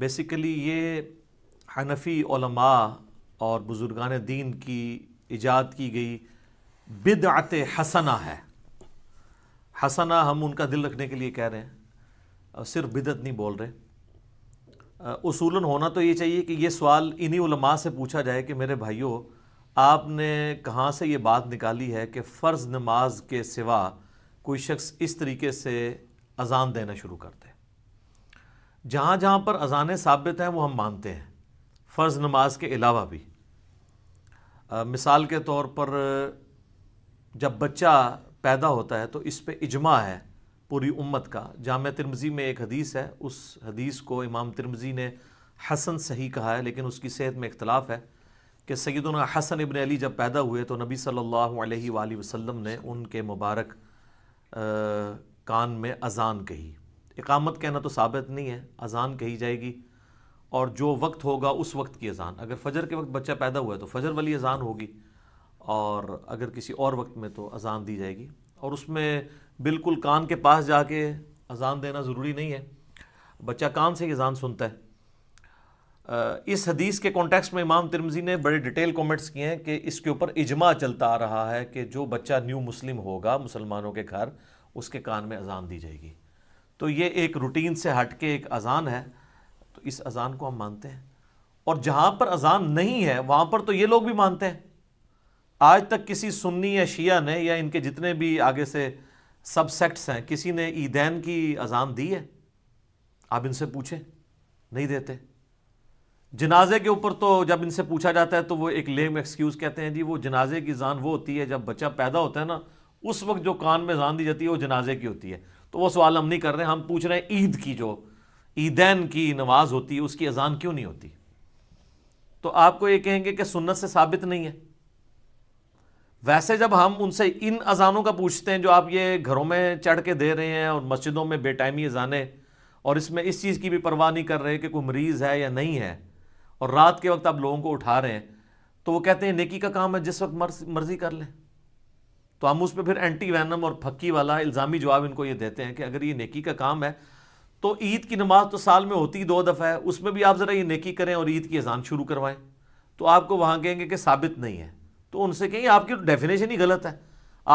basically یہ حنفی علماء اور بزرگان دین کی ایجاد کی گئی بدعت حسنہ ہے حسنہ ہم ان کا دل رکھنے کے لیے کہہ رہے ہیں صرف بدعت نہیں بول رہے اصولاً ہونا تو یہ چاہیے کہ یہ سوال انہی علماء سے پوچھا جائے کہ میرے بھائیوں آپ نے کہاں سے یہ بات نکالی ہے کہ فرض نماز کے سوا کوئی شخص اس طریقے سے اذان دینا شروع کرتے جہاں جہاں پر اذانیں ثابت ہیں وہ ہم مانتے ہیں فرض نماز کے علاوہ بھی مثال کے طور پر جب بچہ پیدا ہوتا ہے تو اس پہ اجماع ہے پوری امت کا جامعہ ترمزی میں ایک حدیث ہے اس حدیث کو امام ترمزی نے حسن صحیح کہا ہے لیکن اس کی صحت میں اختلاف ہے کہ سیدنا حسن ابن علی جب پیدا ہوئے تو نبی صلی اللہ علیہ وآلہ وسلم نے ان کے مبارک کان میں اذان کہی اقامت کہنا تو ثابت نہیں ہے اذان کہی جائے گی اور جو وقت ہوگا اس وقت کی اذان اگر فجر کے وقت بچہ پیدا ہوا ہے تو فجر والی اذان ہوگی اور اگر کسی اور وقت میں تو اذان دی جائے گی اور اس میں بالکل کان کے پاس جا کے اذان دینا ضروری نہیں ہے بچہ کان سے ہی اذان سنتا ہے اس حدیث کے کانٹیکس میں امام ترمزی نے بڑے ڈیٹیل کومنٹس کیے ہیں کہ اس کے اوپر اجماع چلتا آ رہا ہے کہ جو بچہ نیو مسلم ہوگا مسلمانوں کے گھر اس کے کان میں اذان دی جائے گی تو یہ ایک روٹین سے ہٹ کے ایک اذان ہے تو اس اذان کو ہم مانتے ہیں اور جہاں پر اذان نہیں ہے وہاں پر تو یہ لوگ بھی مانتے ہیں آج تک کسی سنی یا شیعہ نے یا ان کے جتنے بھی آگے سے سب سیکٹس ہیں کسی نے عیدین کی اذان دی ہے آپ ان سے پوچھیں نہیں دیتے جنازے کے اوپر تو جب ان سے پوچھا جاتا ہے تو وہ ایک لیم ایکسکیوز کہتے ہیں جی وہ جنازے کی زان وہ ہوتی ہے جب بچہ پیدا ہوتا ہے نا اس وقت جو کان میں زان دی جاتی ہے وہ جنازے کی ہوتی ہے تو وہ سوال ہم نہیں کر رہے ہم پوچھ رہے ہیں عید کی جو عیدین کی نماز ہوتی ہے اس کی اذان کیوں نہیں ہوتی تو آپ کو یہ کہیں گے کہ سنت سے ثابت نہیں ہے ویسے جب ہم ان سے ان اذانوں کا پوچھتے ہیں جو آپ یہ گھروں میں چڑھ کے دے رہے ہیں اور مسجدوں میں بے ٹائمی اذانے اور اس میں اس چیز کی بھی پرواہ نہیں کر رہے کہ کوئی مریض ہے یا نہیں ہے اور رات کے وقت آپ لوگوں کو اٹھا رہے ہیں تو وہ کہتے ہیں نیکی کا کام ہے جس وقت مرضی کر لیں تو ہم اس پہ پھر اینٹی وینم اور پھکی والا الزامی جواب ان کو یہ دیتے ہیں کہ اگر یہ نیکی کا کام ہے تو عید کی نماز تو سال میں ہوتی دو دفعہ ہے اس میں بھی آپ ذرا یہ نیکی کریں اور عید کی اذان شروع کروائیں تو آپ کو وہاں کہیں گے کہ ثابت نہیں ہے تو ان سے کہیں آپ کی ڈیفینیشن ہی غلط ہے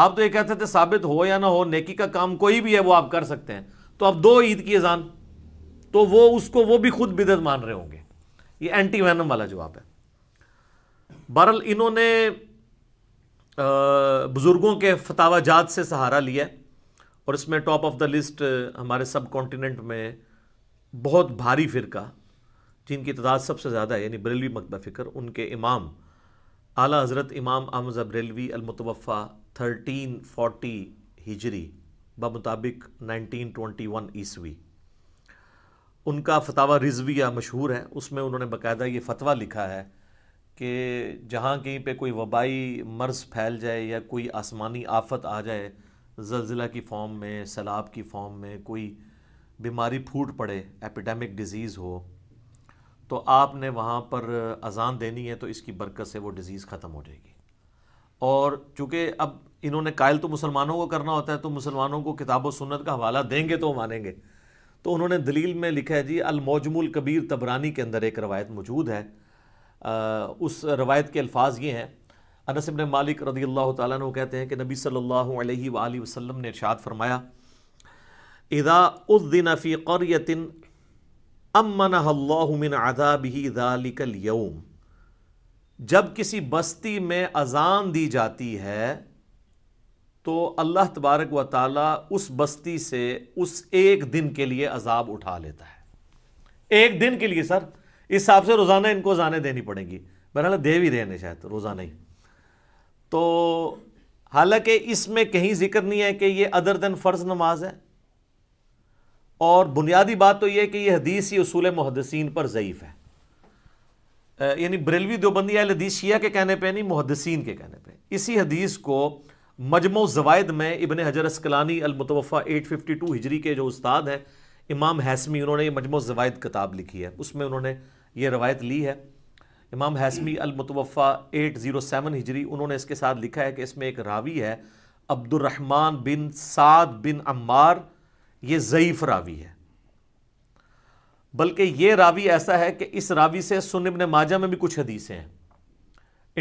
آپ تو یہ کہتے تھے ثابت ہو یا نہ ہو نیکی کا کام کوئی بھی ہے وہ آپ کر سکتے ہیں تو اب دو عید کی اذان تو وہ اس کو وہ بھی خود بدت مان رہے ہوں گے یہ اینٹی وینم والا جواب ہے بہرحال بزرگوں کے فتو جات سے سہارا لیا اور اس میں ٹاپ آف دا لسٹ ہمارے سب کانٹیننٹ میں بہت بھاری فرقہ جن کی تعداد سب سے زیادہ ہے یعنی بریلوی مقبہ فکر ان کے امام اعلیٰ حضرت امام احمد بریلوی المتوفہ تھرٹین فورٹی ہجری بمطابق نائنٹین ٹونٹی ون عیسوی ان کا فتویٰ رضویہ مشہور ہے اس میں انہوں نے باقاعدہ یہ فتویٰ لکھا ہے کہ جہاں کہیں پہ کوئی وبائی مرض پھیل جائے یا کوئی آسمانی آفت آ جائے زلزلہ کی فارم میں سیلاب کی فارم میں کوئی بیماری پھوٹ پڑے اپیڈیمک ڈیزیز ہو تو آپ نے وہاں پر اذان دینی ہے تو اس کی برکت سے وہ ڈیزیز ختم ہو جائے گی اور چونکہ اب انہوں نے قائل تو مسلمانوں کو کرنا ہوتا ہے تو مسلمانوں کو کتاب و سنت کا حوالہ دیں گے تو وہ مانیں گے تو انہوں نے دلیل میں لکھا ہے جی الموجم القبیر تبرانی کے اندر ایک روایت موجود ہے اس روایت کے الفاظ یہ ہیں انس ابن مالک رضی اللہ تعالیٰ کہتے ہیں کہ نبی صلی اللہ علیہ وآلہ وسلم نے ارشاد فرمایا اذا اذن فی قریت امنہ اللہ من عذابہ ذالک الیوم جب کسی بستی میں اذان دی جاتی ہے تو اللہ تبارک و تعالیٰ اس بستی سے اس ایک دن کے لیے عذاب اٹھا لیتا ہے ایک دن کے لیے سر اس حساب سے روزانہ ان کو زانے دینی پڑیں گی بہرحال دے بھی ہیں شاید روزانہ ہی تو حالانکہ اس میں کہیں ذکر نہیں ہے کہ یہ ادر دین فرض نماز ہے اور بنیادی بات تو یہ کہ یہ حدیث اصول محدثین پر ضعیف ہے یعنی بریلوی دیوبندی اہل حدیث شیعہ کے کہنے پہ نہیں محدثین کے کہنے پہ اسی حدیث کو زوائد میں ابن حجر اسکلانی المتوفہ 852 ہجری کے جو استاد ہیں امام ہیسمی مجموع زوائد کتاب لکھی ہے اس میں انہوں نے یہ روایت لی ہے امام حیثمی المتوفا ایٹ زیرو سیون ہجری انہوں نے اس کے ساتھ لکھا ہے کہ اس میں ایک راوی ہے عبد الرحمان بن سعد بن عمار یہ ضعیف راوی ہے بلکہ یہ راوی ایسا ہے کہ اس راوی سے سن ابن ماجہ میں بھی کچھ حدیثیں ہیں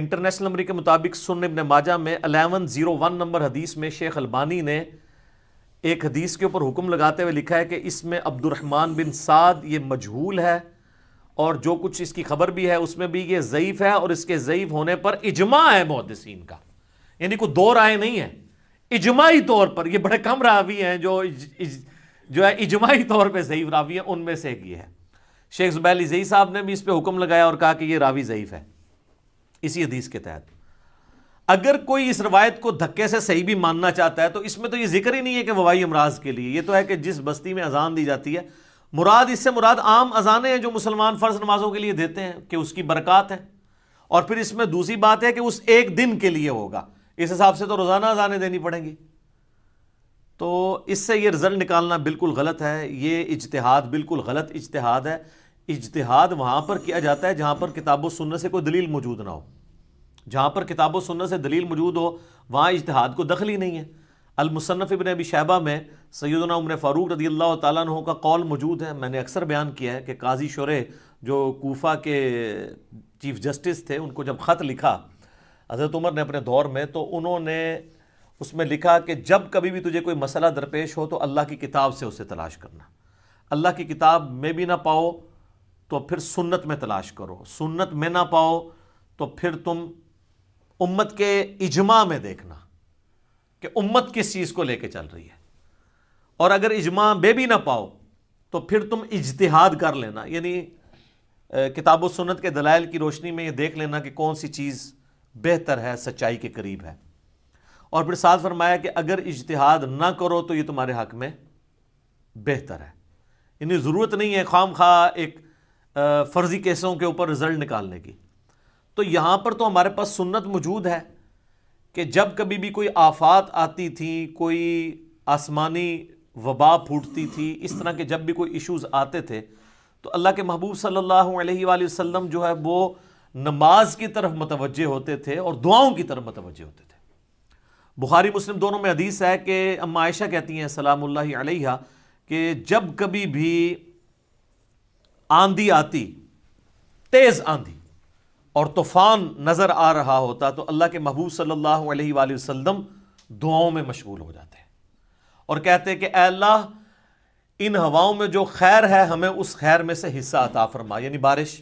انٹرنیشنل امریک کے مطابق سن ابن ماجہ میں الیون زیرو ون نمبر حدیث میں شیخ البانی نے ایک حدیث کے اوپر حکم لگاتے ہوئے لکھا ہے کہ اس میں عبد الرحمان بن سعد یہ مجہول ہے اور جو کچھ اس کی خبر بھی ہے اس میں بھی یہ ضعیف ہے اور اس کے ضعیف ہونے پر اجماع ہے محدثین کا یعنی کوئی دو رائے نہیں ہے اجماعی طور پر یہ بڑے کم راوی ہیں جو اج... جو ہے اجماعی طور پہ ضعیف راوی ہیں ان میں سے ایک یہ ہے شیخ زبیلی علی زئی صاحب نے بھی اس پہ حکم لگایا اور کہا کہ یہ راوی ضعیف ہے اسی حدیث کے تحت اگر کوئی اس روایت کو دھکے سے صحیح بھی ماننا چاہتا ہے تو اس میں تو یہ ذکر ہی نہیں ہے کہ وبائی امراض کے لیے یہ تو ہے کہ جس بستی میں اذان دی جاتی ہے مراد اس سے مراد عام اذانیں ہیں جو مسلمان فرض نمازوں کے لیے دیتے ہیں کہ اس کی برکات ہے اور پھر اس میں دوسری بات ہے کہ اس ایک دن کے لیے ہوگا اس حساب سے تو روزانہ اذانیں دینی پڑیں گی تو اس سے یہ رزلٹ نکالنا بالکل غلط ہے یہ اجتہاد بالکل غلط اجتہاد ہے اجتہاد وہاں پر کیا جاتا ہے جہاں پر کتاب و سننے سے کوئی دلیل موجود نہ ہو جہاں پر کتاب و سننے سے دلیل موجود ہو وہاں اجتہاد کو دخل ہی نہیں ہے المصنف ابن ابی شہبہ میں سیدنا عمر فاروق رضی اللہ تعالیٰ عنہ کا قول موجود ہے میں نے اکثر بیان کیا ہے کہ قاضی شورے جو کوفہ کے چیف جسٹس تھے ان کو جب خط لکھا حضرت عمر نے اپنے دور میں تو انہوں نے اس میں لکھا کہ جب کبھی بھی تجھے کوئی مسئلہ درپیش ہو تو اللہ کی کتاب سے اسے تلاش کرنا اللہ کی کتاب میں بھی نہ پاؤ تو پھر سنت میں تلاش کرو سنت میں نہ پاؤ تو پھر تم امت کے اجماع میں دیکھنا کہ امت کس چیز کو لے کے چل رہی ہے اور اگر اجماع بے بھی نہ پاؤ تو پھر تم اجتہاد کر لینا یعنی کتاب و سنت کے دلائل کی روشنی میں یہ دیکھ لینا کہ کون سی چیز بہتر ہے سچائی کے قریب ہے اور پھر ساتھ فرمایا کہ اگر اجتہاد نہ کرو تو یہ تمہارے حق میں بہتر ہے یعنی ضرورت نہیں ہے خام خواہ ایک فرضی کیسوں کے اوپر رزلٹ نکالنے کی تو یہاں پر تو ہمارے پاس سنت موجود ہے کہ جب کبھی بھی کوئی آفات آتی تھیں کوئی آسمانی وبا پھوٹتی تھی اس طرح کے جب بھی کوئی ایشوز آتے تھے تو اللہ کے محبوب صلی اللہ علیہ وآلہ وسلم جو ہے وہ نماز کی طرف متوجہ ہوتے تھے اور دعاؤں کی طرف متوجہ ہوتے تھے بخاری مسلم دونوں میں حدیث ہے کہ عائشہ کہتی ہیں سلام اللہ علیہ کہ جب کبھی بھی آندھی آتی تیز آندھی اور طوفان نظر آ رہا ہوتا تو اللہ کے محبوب صلی اللہ علیہ وآلہ وسلم دعاؤں میں مشغول ہو جاتے ہیں اور کہتے کہ اے اللہ ان ہواؤں میں جو خیر ہے ہمیں اس خیر میں سے حصہ عطا فرما یعنی بارش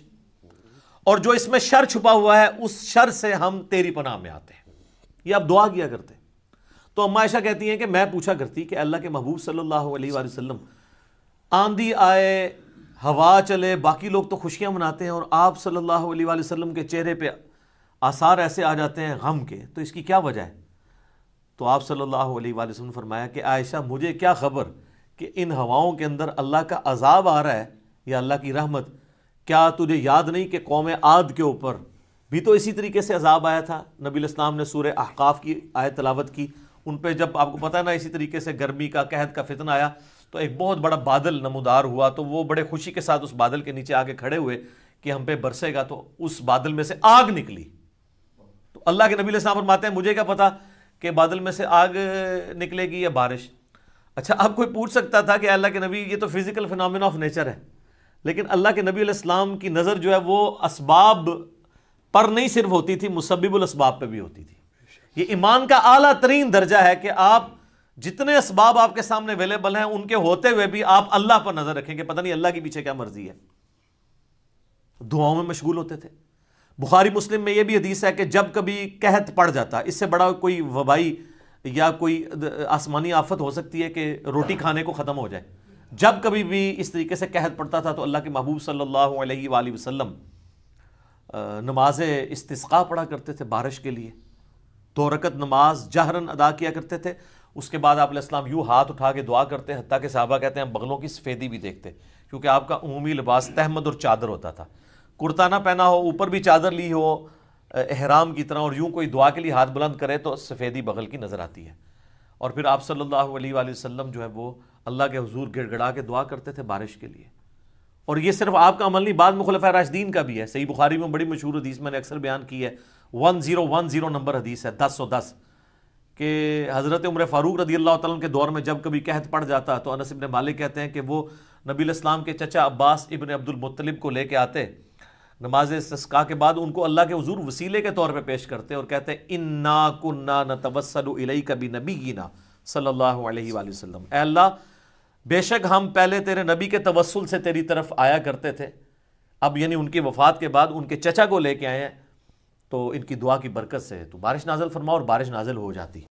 اور جو اس میں شر چھپا ہوا ہے اس شر سے ہم تیری پناہ میں آتے ہیں یہ اب دعا کیا کرتے ہیں تو اما عائشہ کہتی ہیں کہ میں پوچھا کرتی کہ اللہ کے محبوب صلی اللہ علیہ وآلہ وسلم آندھی آئے ہوا چلے باقی لوگ تو خوشیاں مناتے ہیں اور آپ صلی اللہ علیہ وآلہ وسلم کے چہرے پہ آثار ایسے آ جاتے ہیں غم کے تو اس کی کیا وجہ ہے تو آپ صلی اللہ علیہ وآلہ وسلم فرمایا کہ عائشہ مجھے کیا خبر کہ ان ہواؤں کے اندر اللہ کا عذاب آ رہا ہے یا اللہ کی رحمت کیا تجھے یاد نہیں کہ قوم عاد کے اوپر بھی تو اسی طریقے سے عذاب آیا تھا نبی السلام نے سورہ احقاف کی آئے تلاوت کی ان پہ جب آپ کو پتہ نا اسی طریقے سے گرمی کا قحط کا فتن آیا تو ایک بہت بڑا بادل نمودار ہوا تو وہ بڑے خوشی کے ساتھ اس بادل کے نیچے آگے کھڑے ہوئے کہ ہم پہ برسے گا تو اس بادل میں سے آگ نکلی تو اللہ کے نبی علیہ السلام فرماتے ہیں مجھے کیا پتا کہ بادل میں سے آگ نکلے گی یا بارش اچھا اب کوئی پوچھ سکتا تھا کہ اللہ کے نبی یہ تو فزیکل فنامنا آف نیچر ہے لیکن اللہ کے نبی علیہ السلام کی نظر جو ہے وہ اسباب پر نہیں صرف ہوتی تھی مسبب الاسباب پہ بھی ہوتی تھی یہ ایمان کا اعلیٰ ترین درجہ ہے کہ آپ جتنے اسباب آپ کے سامنے اویلیبل ہیں ان کے ہوتے ہوئے بھی آپ اللہ پر نظر رکھیں گے پتہ نہیں اللہ کے پیچھے کیا مرضی ہے دعاؤں میں مشغول ہوتے تھے بخاری مسلم میں یہ بھی حدیث ہے کہ جب کبھی قحط پڑ جاتا اس سے بڑا کوئی وبائی یا کوئی آسمانی آفت ہو سکتی ہے کہ روٹی کھانے کو ختم ہو جائے جب کبھی بھی اس طریقے سے قحط پڑتا تھا تو اللہ کے محبوب صلی اللہ علیہ وآلہ وسلم نماز استسقاء پڑھا کرتے تھے بارش کے لیے دو رکت نماز جہرن ادا کیا کرتے تھے اس کے بعد آپ علیہ السلام یوں ہاتھ اٹھا کے دعا کرتے حتیٰ کہ صحابہ کہتے ہیں بغلوں کی سفیدی بھی دیکھتے کیونکہ آپ کا عمومی لباس تحمد اور چادر ہوتا تھا کرتا نہ پہنا ہو اوپر بھی چادر لی ہو احرام کی طرح اور یوں کوئی دعا کے لیے ہاتھ بلند کرے تو سفیدی بغل کی نظر آتی ہے اور پھر آپ صلی اللہ علیہ وآلہ وسلم جو ہے وہ اللہ کے حضور گڑ گڑا کے دعا کرتے تھے بارش کے لیے اور یہ صرف آپ کا عمل نہیں میں خلفۂ راشدین کا بھی ہے صحیح بخاری میں بڑی مشہور حدیث میں نے اکثر بیان کی ہے ون زیرو ون زیرو نمبر حدیث ہے دس سو دس کہ حضرت عمر فاروق رضی اللہ تعالیٰ کے دور میں جب کبھی قحط پڑ جاتا تو انس ابن مالک کہتے ہیں کہ وہ نبی الاسلام کے چچا عباس ابن عبد المطلب کو لے کے آتے نماز سسکا کے بعد ان کو اللہ کے حضور وسیلے کے طور پہ پیش کرتے اور کہتے ہیں انا کنّا نہ توسل علیہ کبھی نبی گینا صلی اللہ علیہ وََ وسلم اے اللہ بے شک ہم پہلے تیرے نبی کے توسل سے تیری طرف آیا کرتے تھے اب یعنی ان کی وفات کے بعد ان کے چچا کو لے کے آئے ہیں تو ان کی دعا کی برکت سے تو بارش نازل فرما اور بارش نازل ہو جاتی ہے